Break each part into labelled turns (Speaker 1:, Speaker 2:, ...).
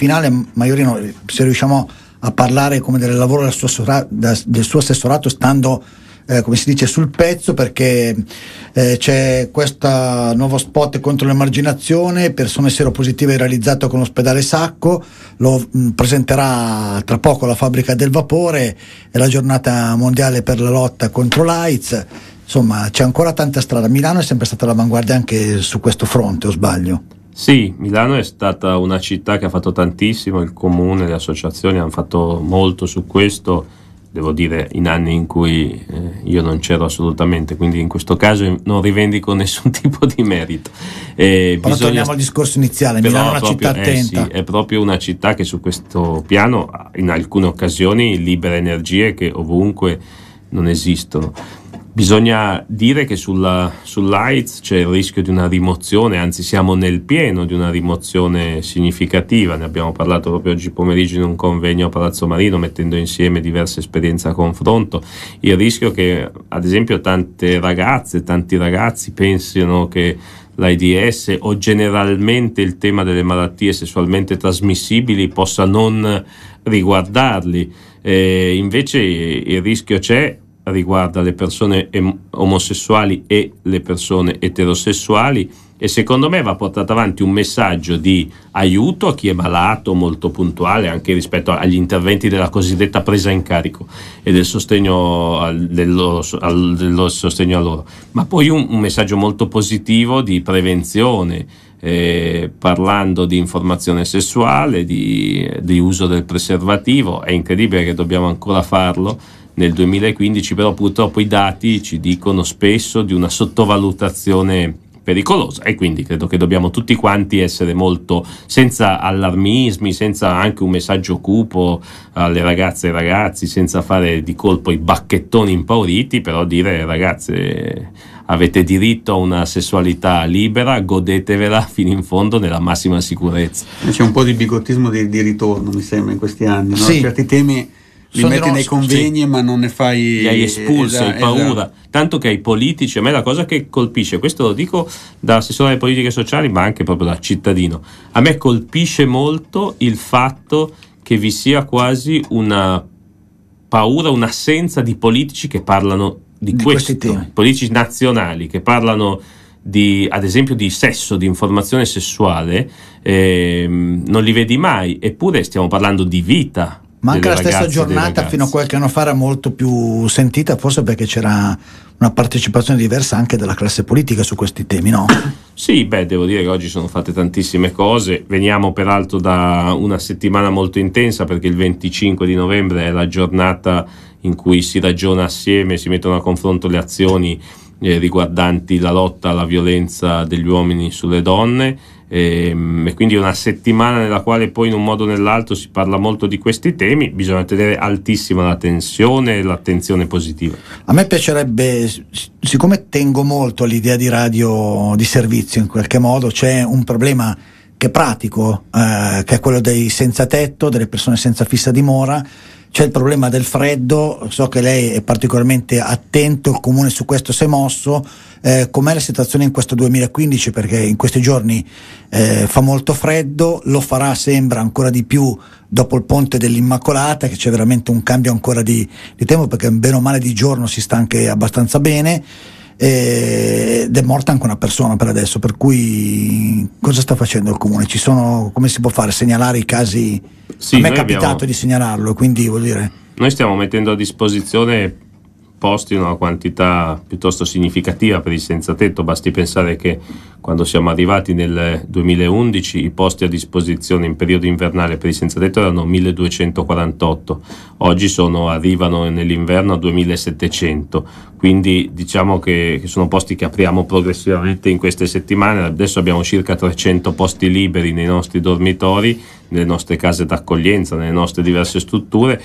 Speaker 1: finale Maiorino, se riusciamo a parlare come del lavoro del suo, assessorato, del suo assessorato stando eh, come si dice sul pezzo perché eh, c'è questo nuovo spot contro l'emarginazione, persone seropositive realizzato con l'ospedale Sacco, lo mh, mm, presenterà tra poco la fabbrica del vapore e la giornata mondiale per la lotta contro l'AIDS. Insomma, c'è ancora tanta strada. Milano è sempre stata all'avanguardia anche su questo fronte, o sbaglio?
Speaker 2: Sì, Milano è stata una città che ha fatto tantissimo, il comune, le associazioni hanno fatto molto su questo, devo dire in anni in cui eh, io non c'ero assolutamente, quindi in questo caso non rivendico nessun tipo di merito. Eh, però bisogna... torniamo al
Speaker 1: discorso iniziale, però Milano è una proprio, città attenta. Eh, sì, è
Speaker 2: proprio una città che su questo piano in alcune occasioni libera energie che ovunque non esistono. Bisogna dire che sulla, sull'AIDS c'è il rischio di una rimozione, anzi siamo nel pieno di una rimozione significativa, ne abbiamo parlato proprio oggi pomeriggio in un convegno a Palazzo Marino mettendo insieme diverse esperienze a confronto, il rischio che ad esempio tante ragazze, tanti ragazzi pensino che l'AIDS o generalmente il tema delle malattie sessualmente trasmissibili possa non riguardarli, eh, invece il rischio c'è riguarda le persone omosessuali e le persone eterosessuali e secondo me va portato avanti un messaggio di aiuto a chi è malato, molto puntuale anche rispetto agli interventi della cosiddetta presa in carico e del sostegno, al, dello, al, dello sostegno a loro, ma poi un, un messaggio molto positivo di prevenzione. Eh, parlando di informazione sessuale, di, di uso del preservativo, è incredibile che dobbiamo ancora farlo, nel 2015, però purtroppo i dati ci dicono spesso di una sottovalutazione pericolosa e quindi credo che dobbiamo tutti quanti essere molto senza allarmismi, senza anche un messaggio cupo alle ragazze e ai ragazzi, senza fare di colpo i bacchettoni impauriti, però dire ragazze avete diritto a una sessualità libera, godetevela fino in fondo nella massima sicurezza.
Speaker 1: C'è un po' di bigottismo di, di ritorno, mi sembra, in questi anni, no? sì. certi temi li metti nei convegni sì. ma non ne fai
Speaker 2: li hai espulsi, esatto, hai paura esatto. tanto che ai politici, a me la cosa che colpisce questo lo dico da assessore alle politiche sociali ma anche proprio da cittadino a me colpisce molto il fatto che vi sia quasi una paura, un'assenza di politici che parlano di, di questo, politici nazionali che parlano di, ad esempio di sesso, di informazione sessuale, ehm, non li vedi mai, eppure stiamo parlando di vita, ma anche la stessa giornata fino a
Speaker 1: qualche anno fa era molto più sentita, forse perché c'era una partecipazione diversa anche della classe politica su questi temi, no?
Speaker 2: Sì, beh, devo dire che oggi sono fatte tantissime cose. Veniamo peraltro da una settimana molto intensa perché il 25 di novembre è la giornata in cui si ragiona assieme, si mettono a confronto le azioni eh, riguardanti la lotta alla violenza degli uomini sulle donne e, ehm, e quindi una settimana nella quale poi in un modo o nell'altro si parla molto di questi temi, bisogna tenere altissima la tensione e l'attenzione positiva.
Speaker 1: A me piacerebbe, siccome tengo molto all'idea di radio di servizio in qualche modo, c'è un problema che pratico, eh, che è quello dei senza tetto, delle persone senza fissa dimora. C'è il problema del freddo, so che lei è particolarmente attento, il comune su questo si è mosso. Eh, com'è la situazione in questo 2015? Perché in questi giorni eh, fa molto freddo, lo farà sembra ancora di più dopo il ponte dell'Immacolata, che c'è veramente un cambio ancora di, di tempo, perché bene o male di giorno si sta anche abbastanza bene ed è morta anche una persona per adesso, per cui cosa sta facendo il comune? Sono, come si può fare? Segnalare i casi? Sì, A me è capitato abbiamo... di segnalarlo, quindi vuol dire...
Speaker 2: Noi stiamo mettendo a disposizione posti una quantità piuttosto significativa per il senza tetto, basti pensare che quando siamo arrivati nel 2011 i posti a disposizione in periodo invernale per i senza tetto erano 1248, oggi sono, arrivano nell'inverno a 2700, quindi diciamo che, che sono posti che apriamo progressivamente in queste settimane, adesso abbiamo circa 300 posti liberi nei nostri dormitori, nelle nostre case d'accoglienza, nelle nostre diverse strutture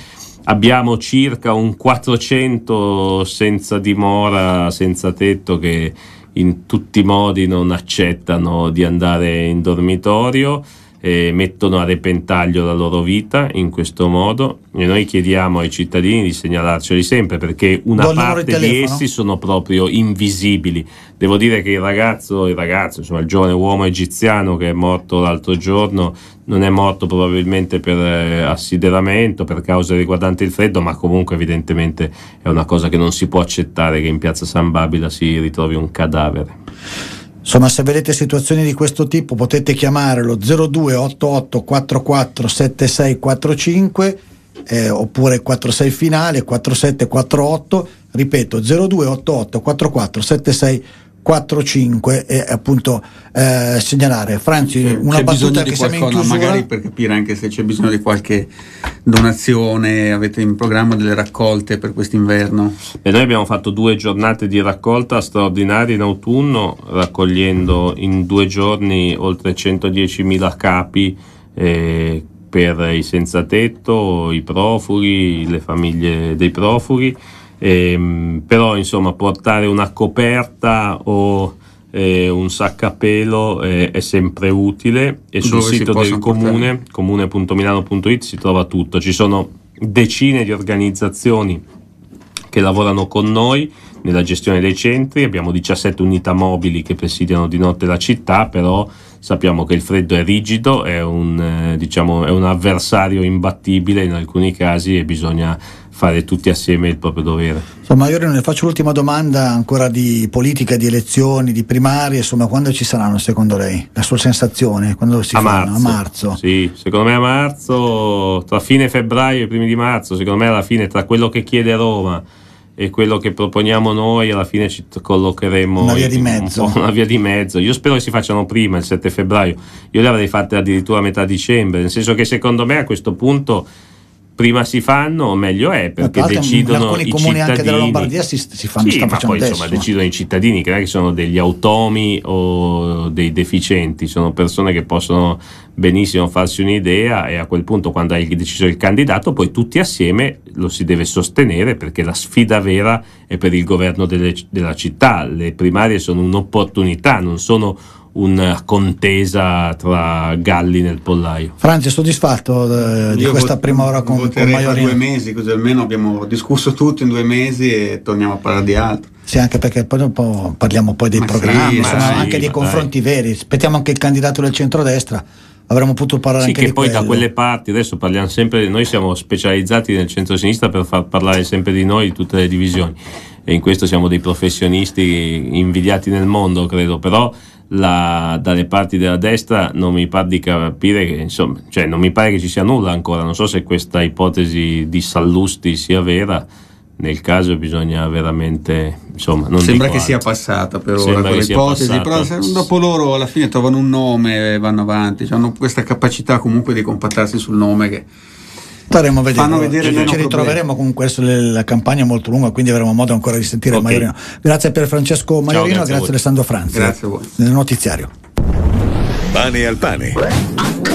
Speaker 2: abbiamo circa un 400 senza dimora, senza tetto che in tutti i modi non accettano di andare in dormitorio eh, mettono a repentaglio la loro vita in questo modo e noi chiediamo ai cittadini di segnalarceli sempre perché una Buon parte di essi sono proprio invisibili. Devo dire che il ragazzo, il ragazzo, insomma il giovane uomo egiziano che è morto l'altro giorno, non è morto probabilmente per eh, assideramento, per cause riguardanti il freddo, ma comunque evidentemente è una cosa che non si può accettare che in piazza San Babila si ritrovi un cadavere.
Speaker 1: Insomma, se vedete situazioni di questo tipo potete chiamare lo 0288 44 7645 eh, oppure 46 finale 4748, ripeto 0288 44 7645 4-5 e appunto eh, segnalare. Franci, c'è, una c'è battuta di qualcosa, magari per capire anche se c'è bisogno di qualche donazione, avete in programma delle raccolte per
Speaker 2: quest'inverno? E noi abbiamo fatto due giornate di raccolta straordinarie in autunno, raccogliendo in due giorni oltre 110.000 capi. Eh, per i senza tetto, i profughi, le famiglie dei profughi Ehm, però insomma portare una coperta o eh, un saccapelo eh, è sempre utile e sul Dove sito del comune, portare? comune.milano.it si trova tutto, ci sono decine di organizzazioni che lavorano con noi nella gestione dei centri, abbiamo 17 unità mobili che presidiano di notte la città, però sappiamo che il freddo è rigido, è un, eh, diciamo, è un avversario imbattibile in alcuni casi e bisogna fare tutti assieme il proprio dovere.
Speaker 1: Insomma, io ne faccio l'ultima domanda ancora di politica, di elezioni, di primarie, insomma, quando ci saranno secondo lei? La sua sensazione? Quando si a fanno? Marzo. A marzo?
Speaker 2: Sì, secondo me a marzo, tra fine febbraio e primi di marzo, secondo me alla fine tra quello che chiede Roma e quello che proponiamo noi alla fine ci collocheremo una via di mezzo, un una via di mezzo. io spero che si facciano prima il 7 febbraio io le avrei fatte addirittura a metà dicembre nel senso che secondo me a questo punto prima si fanno o meglio è perché parte, decidono alcuni comuni anche della Lombardia si, si fanno sì, ma poi adesso, insomma decidono i cittadini che non è che sono degli automi o dei deficienti sono persone che possono benissimo farsi un'idea e a quel punto quando hai deciso il candidato poi tutti assieme lo si deve sostenere perché la sfida vera è per il governo delle, della città le primarie sono un'opportunità non sono una contesa tra galli nel pollaio. Franci,
Speaker 1: soddisfatto eh, di Io questa vot- prima ora con, con Maiorino? due mesi, così almeno abbiamo discusso tutto in due mesi e torniamo a parlare di altro. Sì, anche perché poi dopo parliamo poi dei ma programmi, sì, insomma, sì, anche dei confronti dai. veri. Aspettiamo anche il candidato del centrodestra. Avremmo potuto parlare sì, anche di quello. Sì, che poi da
Speaker 2: quelle parti, adesso parliamo sempre, noi siamo specializzati nel centro-sinistra per far parlare sempre di noi, di tutte le divisioni. E in questo siamo dei professionisti invidiati nel mondo, credo. Però la, dalle parti della destra non mi pare di capire che insomma, cioè non mi pare che ci sia nulla ancora. Non so se questa ipotesi di Sallusti sia vera. Nel caso bisogna veramente insomma. Sembra che altro. sia passata per ora quell'ipotesi, però
Speaker 1: dopo loro alla fine trovano un nome e vanno avanti. Cioè, hanno questa capacità comunque di compattarsi sul nome che staremo a vedere. Fanno vedere ci, ci ritroveremo comunque questo, la campagna è molto lunga, quindi avremo modo ancora di sentire okay. Maiorino. Grazie per Francesco Maiorino, Ciao, grazie, grazie Alessandro Franzi. Grazie a voi. Nel notiziario. Pane al pane.